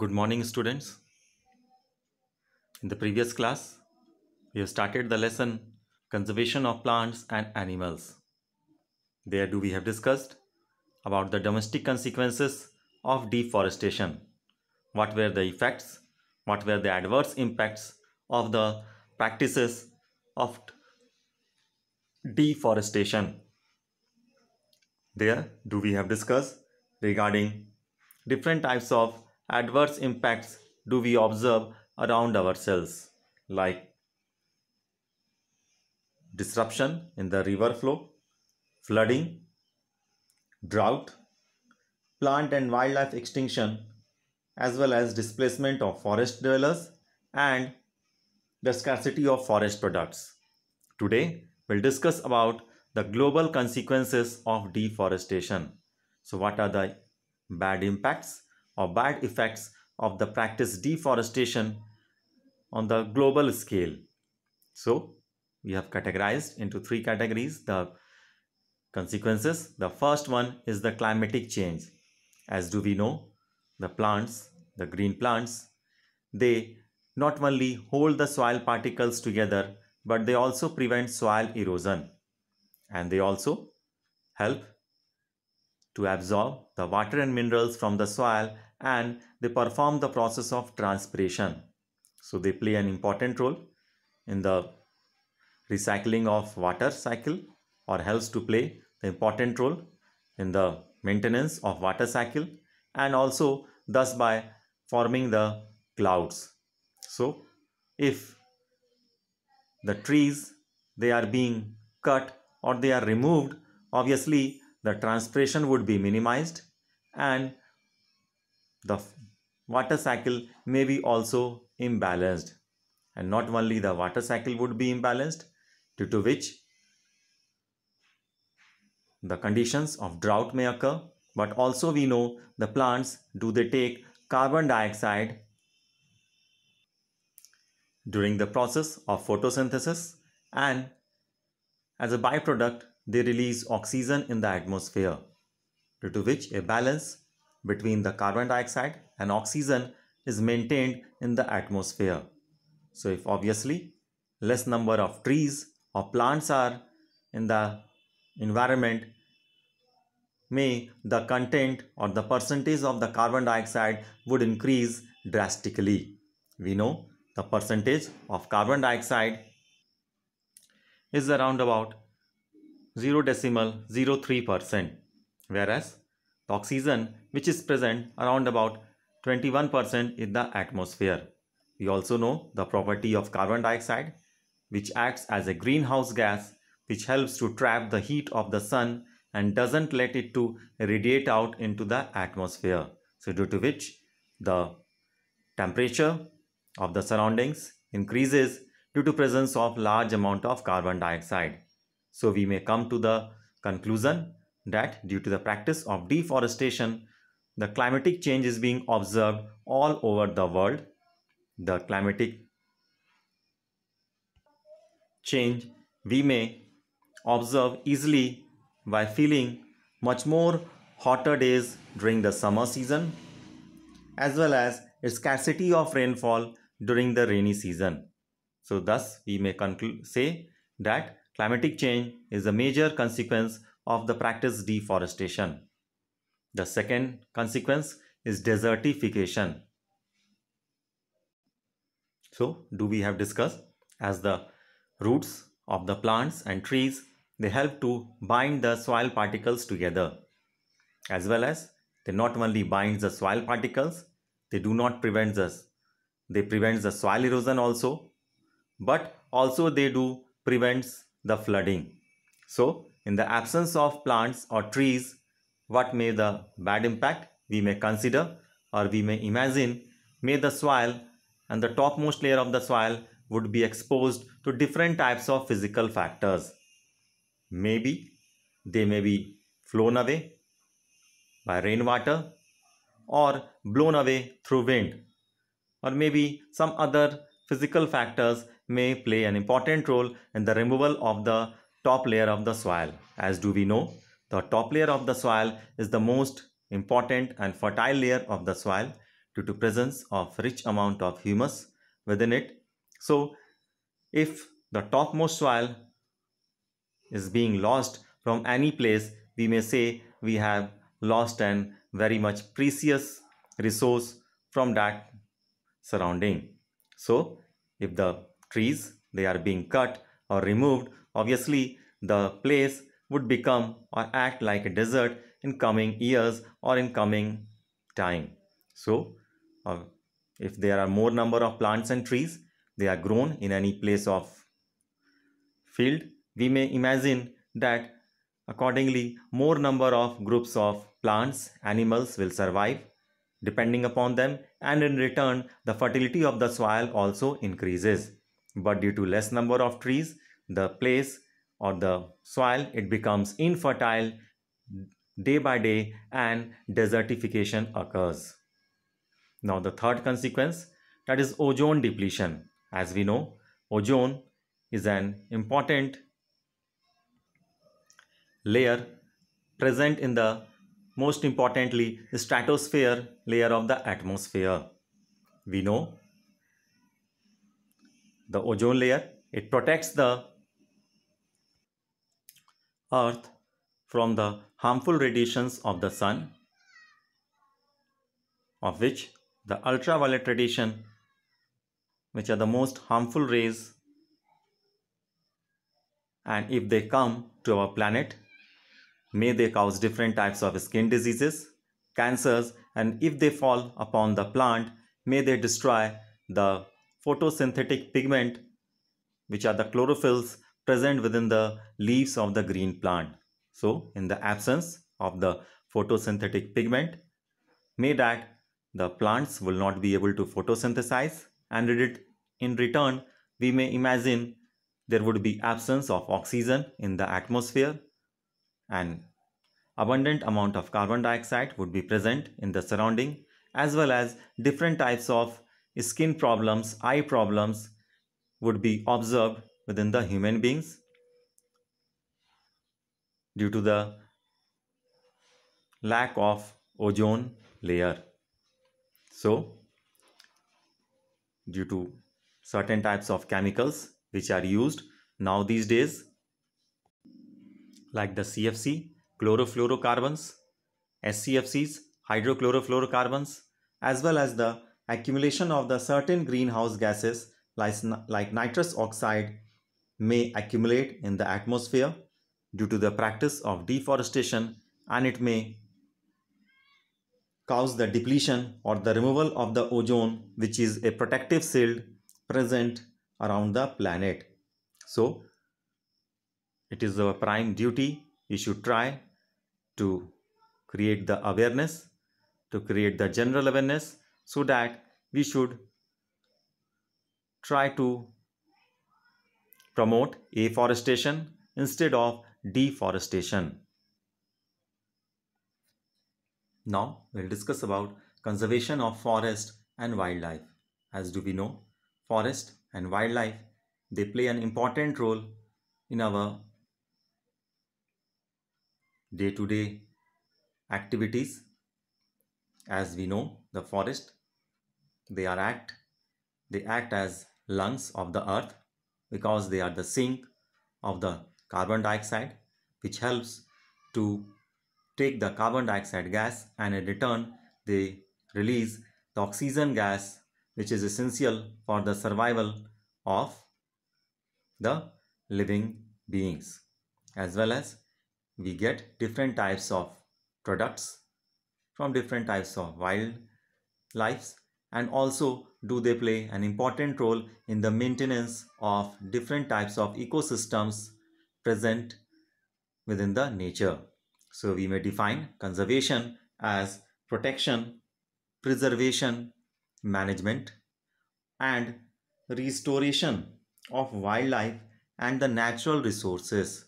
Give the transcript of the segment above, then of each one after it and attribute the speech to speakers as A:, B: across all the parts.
A: Good morning students. In the previous class, we have started the lesson Conservation of Plants and Animals. There do we have discussed about the domestic consequences of deforestation. What were the effects? What were the adverse impacts of the practices of deforestation? There do we have discussed regarding different types of adverse impacts do we observe around ourselves like disruption in the river flow, flooding, drought, plant and wildlife extinction as well as displacement of forest dwellers and the scarcity of forest products. Today, we'll discuss about the global consequences of deforestation. So what are the bad impacts or bad effects of the practice deforestation on the global scale. So we have categorized into three categories the consequences. The first one is the climatic change. As do we know, the plants, the green plants, they not only hold the soil particles together, but they also prevent soil erosion. And they also help to absorb the water and minerals from the soil and they perform the process of transpiration. So they play an important role in the recycling of water cycle or helps to play the important role in the maintenance of water cycle and also thus by forming the clouds. So if the trees they are being cut or they are removed obviously the transpiration would be minimized and the water cycle may be also imbalanced and not only the water cycle would be imbalanced due to which the conditions of drought may occur but also we know the plants do they take carbon dioxide during the process of photosynthesis and as a byproduct they release oxygen in the atmosphere due to which a balance between the carbon dioxide and oxygen is maintained in the atmosphere. So if obviously less number of trees or plants are in the environment, may the content or the percentage of the carbon dioxide would increase drastically. We know the percentage of carbon dioxide is around about zero decimal 03 percent whereas the oxygen which is present around about 21% in the atmosphere. We also know the property of carbon dioxide which acts as a greenhouse gas which helps to trap the heat of the sun and doesn't let it to radiate out into the atmosphere. So due to which the temperature of the surroundings increases due to presence of large amount of carbon dioxide. So we may come to the conclusion that due to the practice of deforestation, the climatic change is being observed all over the world. The climatic change we may observe easily by feeling much more hotter days during the summer season as well as a scarcity of rainfall during the rainy season. So thus we may conclude say that climatic change is a major consequence of the practice deforestation. The second consequence is desertification. So, do we have discussed as the roots of the plants and trees, they help to bind the soil particles together. As well as, they not only bind the soil particles, they do not prevent us. They prevent the soil erosion also, but also they do prevents the flooding. So, in the absence of plants or trees, what may the bad impact we may consider or we may imagine may the soil and the topmost layer of the soil would be exposed to different types of physical factors. Maybe they may be flown away by rainwater or blown away through wind or maybe some other physical factors may play an important role in the removal of the top layer of the soil. As do we know, the top layer of the soil is the most important and fertile layer of the soil due to presence of rich amount of humus within it. So if the topmost soil is being lost from any place, we may say we have lost an very much precious resource from that surrounding. So if the trees they are being cut or removed Obviously, the place would become or act like a desert in coming years or in coming time. So, uh, if there are more number of plants and trees, they are grown in any place of field, we may imagine that accordingly more number of groups of plants, animals will survive depending upon them and in return the fertility of the soil also increases. But due to less number of trees, the place or the soil, it becomes infertile day by day and desertification occurs. Now the third consequence that is ozone depletion. As we know, ozone is an important layer present in the most importantly the stratosphere layer of the atmosphere. We know the ozone layer, it protects the Earth from the harmful radiations of the Sun, of which the ultraviolet radiation, which are the most harmful rays, and if they come to our planet, may they cause different types of skin diseases, cancers, and if they fall upon the plant, may they destroy the photosynthetic pigment, which are the chlorophylls present within the leaves of the green plant. So in the absence of the photosynthetic pigment may that the plants will not be able to photosynthesize and in return we may imagine there would be absence of oxygen in the atmosphere and abundant amount of carbon dioxide would be present in the surrounding as well as different types of skin problems, eye problems would be observed within the human beings due to the lack of ozone layer. So, due to certain types of chemicals which are used now these days like the CFC, chlorofluorocarbons, SCFCs, hydrochlorofluorocarbons as well as the accumulation of the certain greenhouse gases like nitrous oxide may accumulate in the atmosphere due to the practice of deforestation and it may cause the depletion or the removal of the ozone which is a protective shield present around the planet. So it is our prime duty we should try to create the awareness to create the general awareness so that we should try to promote afforestation instead of deforestation. Now we'll discuss about conservation of forest and wildlife. As do we know, forest and wildlife, they play an important role in our day-to-day -day activities. As we know, the forest, they are act, they act as lungs of the earth because they are the sink of the carbon dioxide which helps to take the carbon dioxide gas and in return they release the oxygen gas which is essential for the survival of the living beings as well as we get different types of products from different types of wild lives and also do they play an important role in the maintenance of different types of ecosystems present within the nature. So we may define conservation as protection, preservation, management and restoration of wildlife and the natural resources.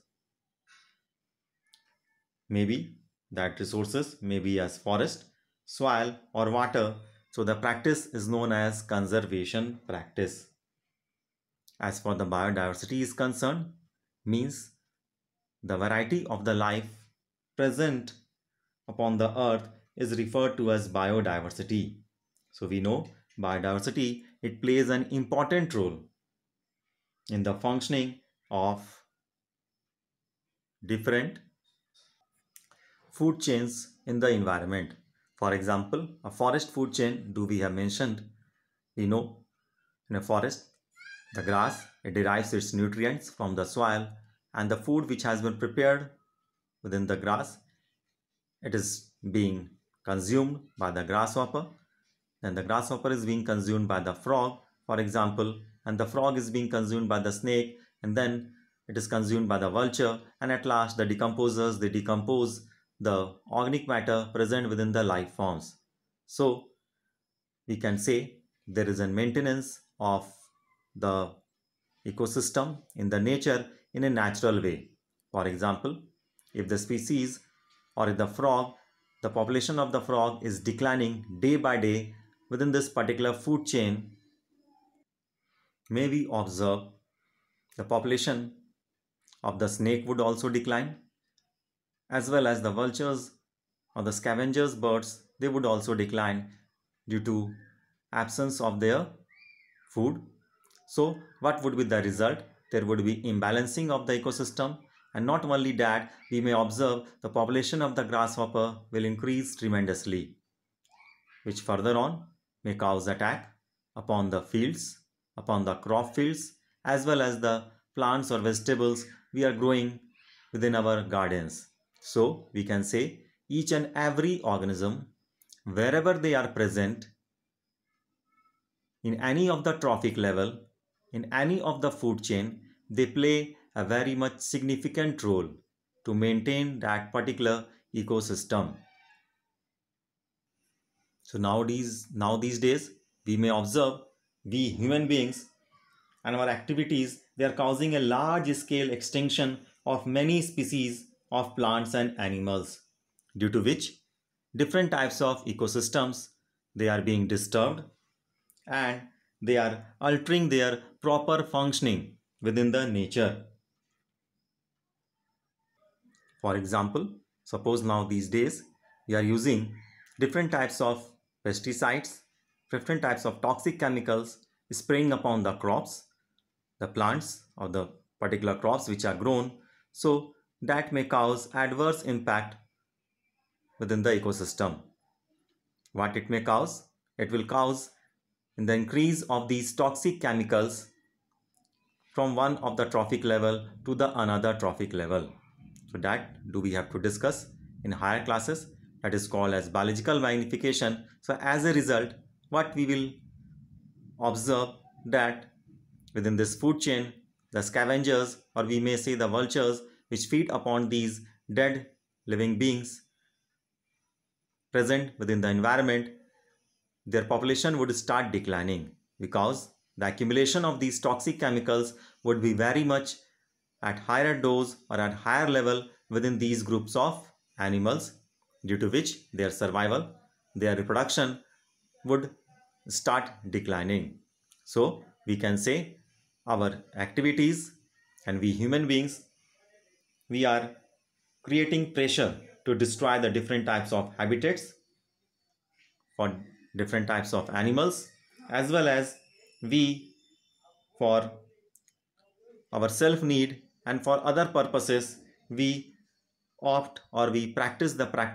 A: Maybe that resources may be as forest, soil or water so the practice is known as conservation practice. As for the biodiversity is concerned, means the variety of the life present upon the earth is referred to as biodiversity. So we know biodiversity, it plays an important role in the functioning of different food chains in the environment. For example, a forest food chain do we have mentioned, We know, in a forest, the grass, it derives its nutrients from the soil and the food which has been prepared within the grass, it is being consumed by the grasshopper. Then the grasshopper is being consumed by the frog, for example, and the frog is being consumed by the snake and then it is consumed by the vulture and at last the decomposers, they decompose the organic matter present within the life forms. So we can say there is a maintenance of the ecosystem in the nature in a natural way. For example, if the species or if the frog, the population of the frog is declining day by day within this particular food chain, may we observe the population of the snake would also decline as well as the vultures or the scavengers birds they would also decline due to absence of their food so what would be the result there would be imbalancing of the ecosystem and not only that we may observe the population of the grasshopper will increase tremendously which further on may cause attack upon the fields upon the crop fields as well as the plants or vegetables we are growing within our gardens so we can say each and every organism wherever they are present in any of the trophic level in any of the food chain they play a very much significant role to maintain that particular ecosystem so nowadays now these days we may observe we human beings and our activities they are causing a large scale extinction of many species of plants and animals, due to which different types of ecosystems they are being disturbed and they are altering their proper functioning within the nature. For example, suppose now these days we are using different types of pesticides, different types of toxic chemicals spraying upon the crops, the plants or the particular crops which are grown. So that may cause adverse impact within the ecosystem. What it may cause? It will cause the increase of these toxic chemicals from one of the trophic level to the another trophic level. So that do we have to discuss in higher classes that is called as biological magnification. So as a result, what we will observe that within this food chain, the scavengers or we may say the vultures which feed upon these dead living beings present within the environment, their population would start declining because the accumulation of these toxic chemicals would be very much at higher dose or at higher level within these groups of animals due to which their survival, their reproduction would start declining. So we can say our activities and we human beings we are creating pressure to destroy the different types of habitats for different types of animals as well as we for our self need and for other purposes we opt or we practice the pra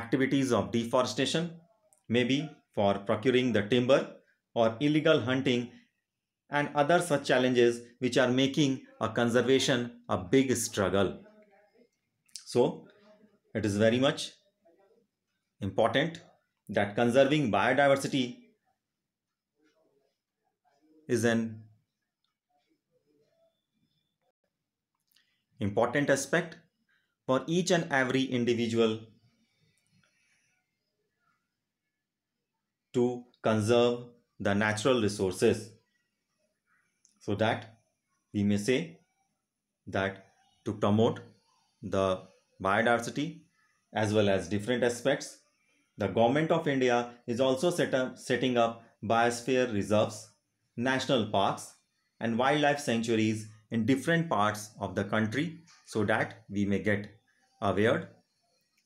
A: activities of deforestation maybe for procuring the timber or illegal hunting and other such challenges which are making a conservation a big struggle. So, it is very much important that conserving biodiversity is an important aspect for each and every individual to conserve the natural resources so that we may say that to promote the biodiversity as well as different aspects the government of india is also set up, setting up biosphere reserves national parks and wildlife sanctuaries in different parts of the country so that we may get aware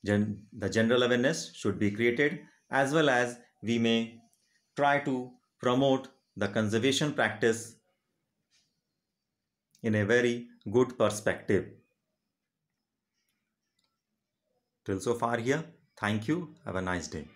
A: Gen the general awareness should be created as well as we may try to promote the conservation practice in a very good perspective. Till so far here, thank you. Have a nice day.